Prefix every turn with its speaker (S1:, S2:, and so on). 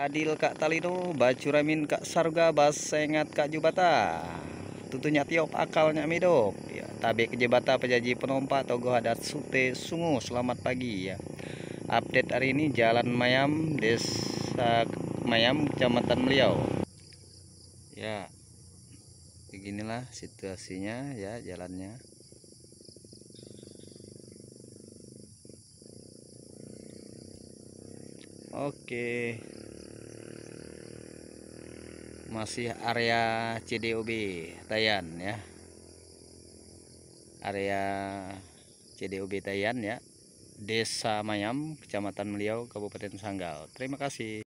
S1: Adil Kak Talino, Bacuramin Kak Sarga, Basengat Kak Jubata. Tutunya tiop akalnya midok. Ya, tabe kejebata pejaji penompa togo hadat sute sungu. Selamat pagi ya. Update hari ini Jalan Mayam Desa Mayam Kecamatan Meliau.
S2: Ya. Beginilah situasinya ya jalannya. Oke. Okay
S1: masih area CDOB Tayan ya area CDOB Tayan ya Desa Mayam Kecamatan Meliau Kabupaten Sanggal terima kasih